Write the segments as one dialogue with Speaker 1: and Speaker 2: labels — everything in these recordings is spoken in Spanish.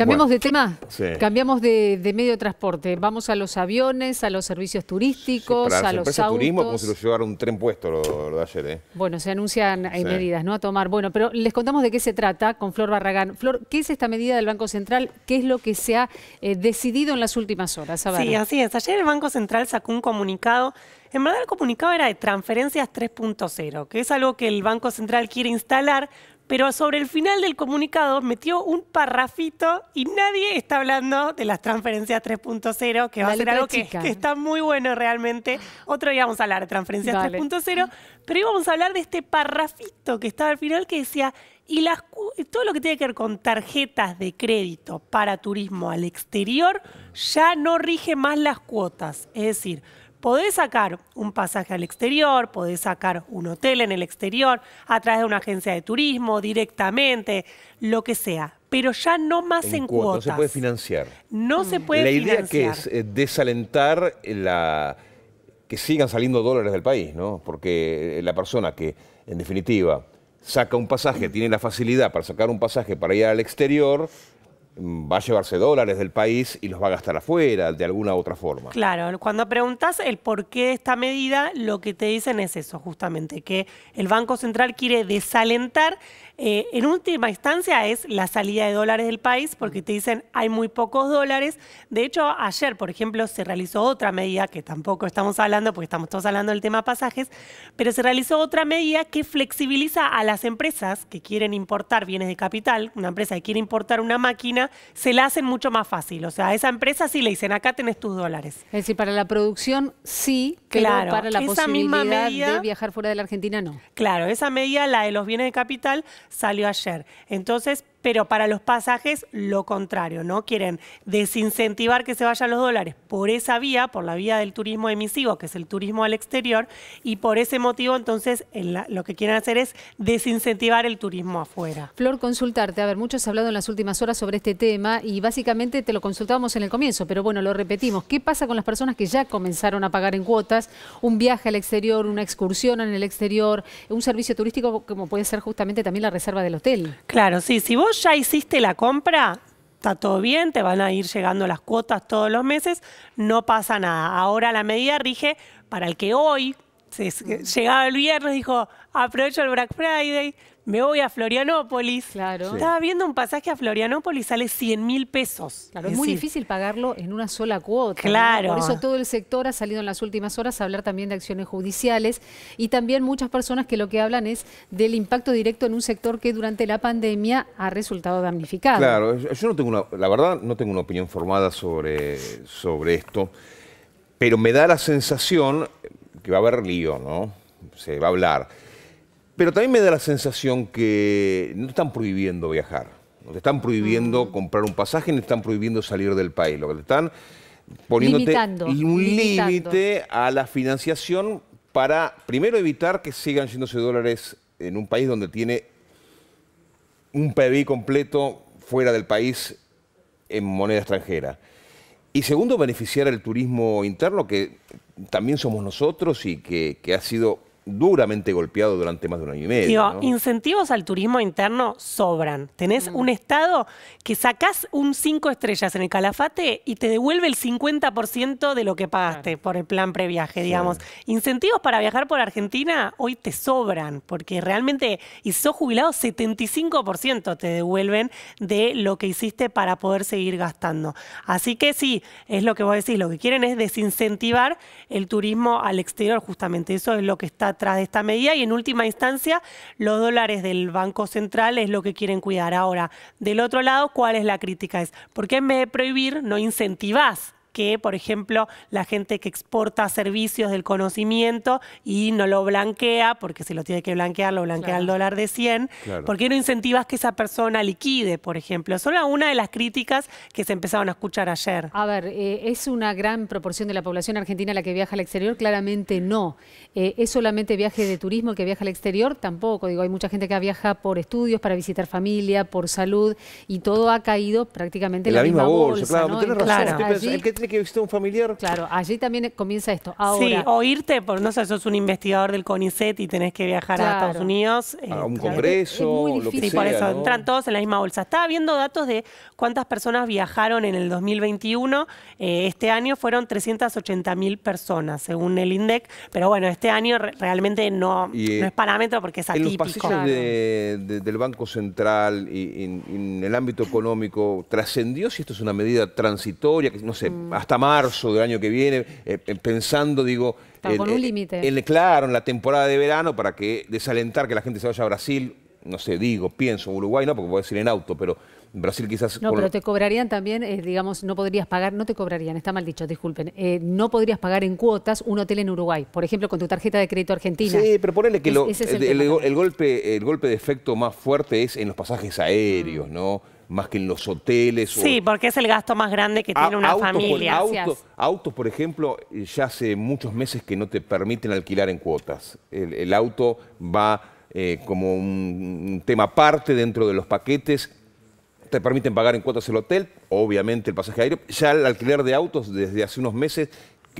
Speaker 1: Cambiamos de tema, cambiamos de, medio de transporte. Vamos a los aviones, a los servicios turísticos, a los autos. turismo como si
Speaker 2: llevara un tren puesto lo, de ayer. ¿eh?
Speaker 1: Bueno, se anuncian eh, medidas ¿no? a tomar. Bueno, pero les contamos de qué se trata con Flor Barragán. Flor, ¿qué es esta medida del Banco Central? ¿Qué es lo que se ha eh, decidido en las últimas horas? Sí, así es. Ayer el Banco Central
Speaker 3: sacó un comunicado en verdad el comunicado era de transferencias 3.0, que es algo que el Banco Central quiere instalar, pero sobre el final del comunicado metió un parrafito y nadie está hablando de las transferencias 3.0, que va a ser algo que, está muy bueno realmente. Otro día vamos a hablar de transferencias 3.0, pero íbamos a hablar de este parrafito que estaba al final que decía, y las, todo lo que tiene que ver con tarjetas de crédito para turismo al exterior ya no rige más las cuotas. Es decir, Podés sacar un pasaje al exterior, podés sacar un hotel en el exterior, a través de una agencia de turismo, directamente, lo que sea. Pero ya no más en, cuotas. No se puede financiar. No se puede financiar. La idea que es
Speaker 2: eh, desalentar la, que sigan saliendo dólares del país, ¿no? Porque eh, la persona que, en definitiva, saca un pasaje, tiene la facilidad para sacar un pasaje para ir al exterior, va a llevarse dólares del país y los va a gastar afuera de alguna u otra forma.
Speaker 3: Claro, cuando preguntas el por qué de esta medida, lo que te dicen es eso, justamente, que el Banco Central quiere desalentar, eh, en última instancia es la salida de dólares del país, porque te dicen hay muy pocos dólares. De hecho, ayer, por ejemplo, se realizó otra medida, que tampoco estamos hablando, porque estamos todos hablando del tema pasajes, pero se realizó otra medida que flexibiliza a las empresas que quieren importar bienes de capital, una empresa que quiere importar una máquina, se la hacen mucho más fácil. O sea, a esa empresa sí le dicen, acá tenés tus dólares. Es
Speaker 1: decir, para la producción sí, pero para la esa posibilidad misma de viajar fuera de la Argentina no.
Speaker 3: Claro, esa medida, la de los bienes de capital, salió ayer. Entonces, pero para los pasajes lo contrario, ¿no? Quieren desincentivar que se vayan los dólares por esa vía, por la vía del turismo emisivo, que es el turismo al exterior, y por ese motivo entonces lo que quieren hacer es desincentivar el turismo afuera.
Speaker 1: Flor, consultarte, a ver, muchos hablado en las últimas horas sobre este tema y básicamente te lo consultábamos en el comienzo, pero bueno, lo repetimos, ¿qué pasa con las personas que ya comenzaron a pagar en cuotas un viaje al exterior, una excursión en el exterior, un servicio turístico como puede ser justamente también la reserva del hotel?
Speaker 3: Claro, sí, si vos ya hiciste la compra, está todo bien, te van a ir llegando las cuotas todos los meses, no pasa nada. Ahora la medida rige para el que hoy Mm. llegaba el viernes, dijo, aprovecho el Black Friday, me voy a Florianópolis. Claro. Estaba viendo un pasaje a Florianópolis, sale 100 mil pesos. Claro, es, muy difícil
Speaker 1: pagarlo en una sola cuota. Por eso todo el sector ha salido en las últimas horas a hablar también de acciones judiciales y también muchas personas que lo que hablan es del impacto directo en un sector que durante la pandemia ha resultado damnificado. Claro,
Speaker 2: yo no tengo una, la verdad no tengo una opinión formada sobre, sobre esto, pero me da la sensación que va a haber lío, ¿no? Se va a hablar. Pero también me da la sensación que no te están prohibiendo viajar, no te están prohibiendo mm. comprar un pasaje, no te están prohibiendo salir del país, lo que te están poniendo limitando, un límite a la financiación para, primero, evitar que sigan yéndose dólares en un país donde tiene un PBI completo fuera del país en moneda extranjera. Y segundo, beneficiar el turismo interno, que también somos nosotros y que, que ha sido duramente golpeado durante más de un año y medio.
Speaker 3: incentivos al turismo interno sobran. Tenés mm. un Estado que sacás un 5 estrellas en el calafate y te devuelve el 50% de lo que pagaste por el plan previaje, digamos. Incentivos para viajar por Argentina hoy te sobran, porque realmente, y sos jubilado, 75% te devuelven de lo que hiciste para poder seguir gastando. Así que sí, es lo que vos decís, lo que quieren es desincentivar el turismo al exterior, justamente. Eso es lo que está tras de esta medida y en última instancia los dólares del Banco Central es lo que quieren cuidar. Ahora, del otro lado, ¿cuál es la crítica? Es, ¿por qué en vez de prohibir no incentivás que, por ejemplo, la gente que exporta servicios del conocimiento y no lo blanquea, porque si lo tiene que blanquear, lo blanquea al dólar de 100. ¿Por qué no incentivas que esa persona liquide, por ejemplo? Solo una de las críticas que se empezaron a escuchar ayer.
Speaker 1: A ver, eh, ¿es una gran proporción de la población argentina la que viaja al exterior? Claramente no. Eh, ¿Es solamente viaje de turismo que viaja al exterior? Tampoco. Digo, hay mucha gente que viaja por estudios, para visitar familia, por salud, y todo ha caído prácticamente en la, misma, bolsa. claro, que viste un familiar. Claro, allí también comienza esto. Ahora, sí,
Speaker 3: o irte, por, no sé, sos un investigador del CONICET y tenés que viajar a Estados Unidos.
Speaker 2: a este, un congreso, es, lo que Sí, por eso, entran
Speaker 3: todos en la misma bolsa. Estaba viendo datos de cuántas personas viajaron en el 2021. Eh, este año fueron 380 mil personas, según el INDEC. Pero bueno, este año realmente eh, no, es parámetro porque es atípico. En los pasillos
Speaker 2: del Banco Central y en, el ámbito económico, ¿trascendió si esto es una medida transitoria? Que, no sé, hasta marzo del año que viene, eh, eh, pensando, digo... Está Claro, en la temporada de verano, para que desalentar que la gente se vaya a Brasil, no sé, digo, pienso, Uruguay no, porque puedes decir en auto, pero Brasil quizás... No, pero te
Speaker 1: cobrarían también, eh, digamos, no podrías pagar, no te cobrarían, está mal dicho, disculpen, no podrías pagar en cuotas un hotel en Uruguay, por ejemplo, con tu tarjeta de crédito argentina. Sí, pero
Speaker 2: ponele que el, el, golpe, el golpe de efecto más fuerte es en los pasajes aéreos, ¿no? más que en los hoteles. Sí,
Speaker 3: porque es el gasto más grande que tiene una familia. Por,
Speaker 2: autos, por ejemplo, eh, ya hace muchos meses que no te permiten alquilar en cuotas. El, auto va eh, como un tema aparte dentro de los paquetes te permiten pagar en cuotas el hotel, obviamente el pasaje aéreo. Ya el alquiler de autos desde hace unos meses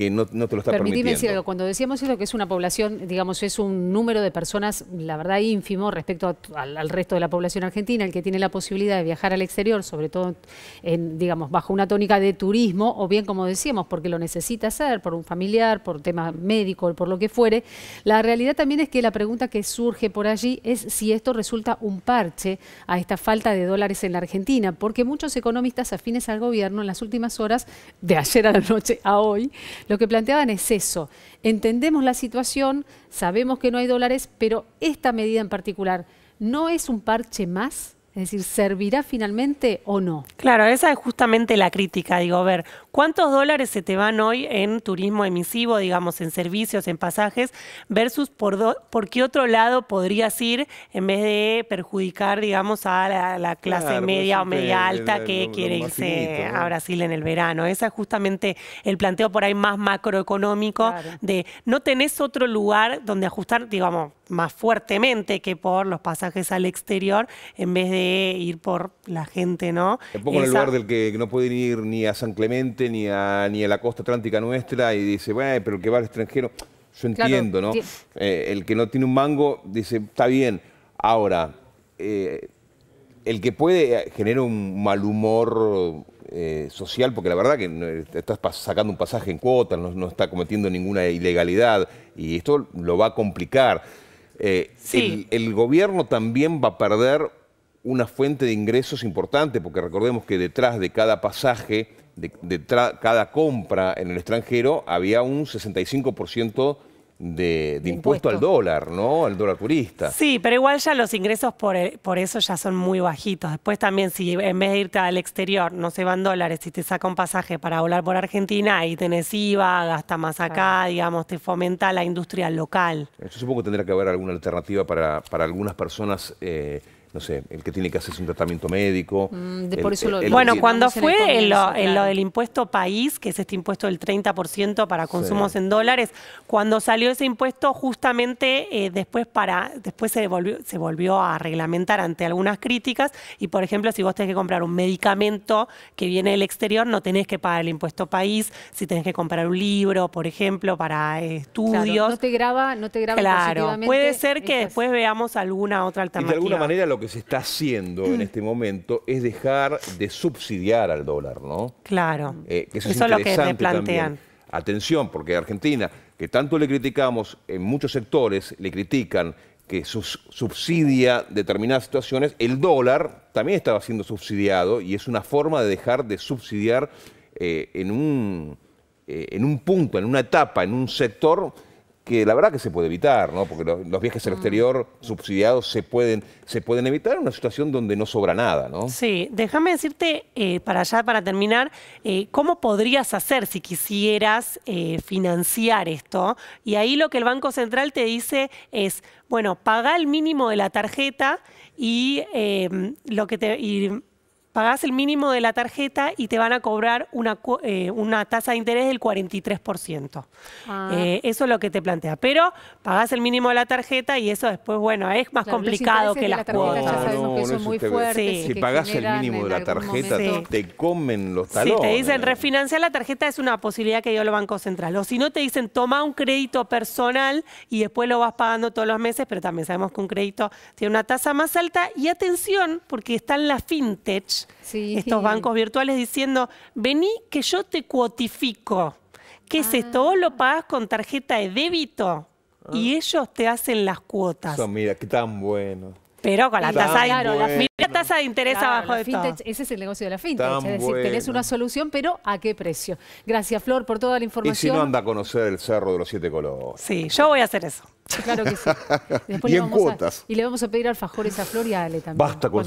Speaker 2: que no, te lo está permitiendo. decir
Speaker 1: Cuando decíamos eso, que es una población, digamos, es un número de personas, la verdad, ínfimo respecto al, resto de la población argentina, el que tiene la posibilidad de viajar al exterior, sobre todo, en, digamos, bajo una tónica de turismo, o bien, como decíamos, porque lo necesita hacer, por un familiar, por tema médico, por lo que fuere. La realidad también es que la pregunta que surge por allí es si esto resulta un parche a esta falta de dólares en la Argentina, porque muchos economistas afines al gobierno en las últimas horas, de ayer a la noche a hoy, lo que planteaban es eso. Entendemos la situación, sabemos que no hay dólares, pero esta medida en particular no es un parche más es decir, ¿servirá finalmente o no? Claro,
Speaker 3: esa es justamente la crítica. Digo, a ver, ¿cuántos dólares se te van hoy en turismo emisivo, digamos, en servicios, en pasajes, versus por, qué otro lado podrías ir en vez de perjudicar, digamos, a la, clase media o media alta que quiere irse a Brasil en el verano? Ese es justamente el planteo por ahí más macroeconómico de no tenés otro lugar donde ajustar, digamos, más fuertemente que por los pasajes al exterior, en vez de ir por la gente, ¿no? Un en el lugar
Speaker 2: del que, no puede ir ni a San Clemente, ni a, ni a la costa atlántica nuestra, y dice, bueno, pero el que va al extranjero, yo entiendo, ¿no? Eh, el que no tiene un mango dice, está bien. Ahora, eh, el que puede eh, genera un mal humor social, porque la verdad que estás sacando un pasaje en cuotas, no, está cometiendo ninguna ilegalidad, y esto lo va a complicar. Eh, el, gobierno también va a perder una fuente de ingresos importante, porque recordemos que detrás de cada pasaje, de, de cada compra en el extranjero, había un 65% de, impuesto. al dólar, ¿no? Al dólar turista. Sí,
Speaker 3: pero igual ya los ingresos eh, por, eso ya son muy bajitos. Después también si en vez de irte al exterior no se van dólares, si te saca un pasaje para volar por Argentina, ahí tenés IVA, gasta más acá, digamos, te fomenta la industria local.
Speaker 2: Yo supongo que tendrá que haber alguna alternativa para, algunas personas... Eh, no sé, el que tiene que hacerse un tratamiento médico. Mm, bueno, cuando fue en, lo,
Speaker 3: en lo, del impuesto país, que es este impuesto del 30% para consumos en dólares, cuando salió ese impuesto justamente eh, después para después se, se volvió a reglamentar ante algunas críticas y por ejemplo, si vos tenés que comprar un medicamento que viene del exterior, no tenés que pagar el impuesto país, si tenés que comprar un libro, por ejemplo, para eh, estudios. no
Speaker 1: te graba, no te graba Claro, puede ser
Speaker 3: que después veamos alguna otra alternativa. de alguna manera
Speaker 2: lo que se está haciendo en mm. este momento es dejar de subsidiar al dólar, ¿no?
Speaker 3: Claro. Eh, eso, es, lo que plantean.
Speaker 2: Atención, porque Argentina, que tanto le criticamos, en muchos sectores le critican que subsidia determinadas situaciones, el dólar también estaba siendo subsidiado y es una forma de dejar de subsidiar eh, en, un, eh, en un punto, en una etapa, en un sector que la verdad que se puede evitar, ¿no? Porque los, viajes al mm. exterior subsidiados se pueden, se pueden evitar en una situación donde no sobra nada, ¿no?
Speaker 3: Sí, déjame decirte, eh, para allá, para terminar, eh, cómo podrías hacer si quisieras eh, financiar esto. Y ahí lo que el Banco Central te dice es, bueno, paga el mínimo de la tarjeta y lo que te pagás el mínimo de la tarjeta y te van a cobrar una, eh, tasa de interés del 43%. Ah. Eh, eso es lo que te plantea. Pero pagás el mínimo de la tarjeta y eso después, bueno, es más complicado que las la Ya muy fuerte. Si pagás el mínimo de la tarjeta,
Speaker 2: te comen los talones. Si te dicen
Speaker 3: refinanciar la tarjeta es una posibilidad que dio el Banco Central. O si no, te dicen toma un crédito personal y después lo vas pagando todos los meses, pero también sabemos que un crédito tiene una tasa más alta. Y atención, porque está en la fintech estos bancos virtuales, diciendo, vení que yo te cuotifico. ¿Qué es ah. esto? Vos lo pagás con tarjeta de débito ah. y ellos te hacen las cuotas.
Speaker 2: Eso, mira, qué tan bueno.
Speaker 3: Pero con la tasa
Speaker 1: de, interés abajo de Ese es el negocio de la fintech, es decir, tenés una solución, pero ¿a qué precio? Gracias, Flor, por toda la información. Y si no,
Speaker 2: anda a conocer el Cerro de los Siete Colores.
Speaker 1: Sí, yo voy a hacer eso.
Speaker 2: Claro que sí. y le vamos en cuotas. A,
Speaker 1: y le vamos a pedir alfajores a Flor y a Ale también.
Speaker 2: Basta con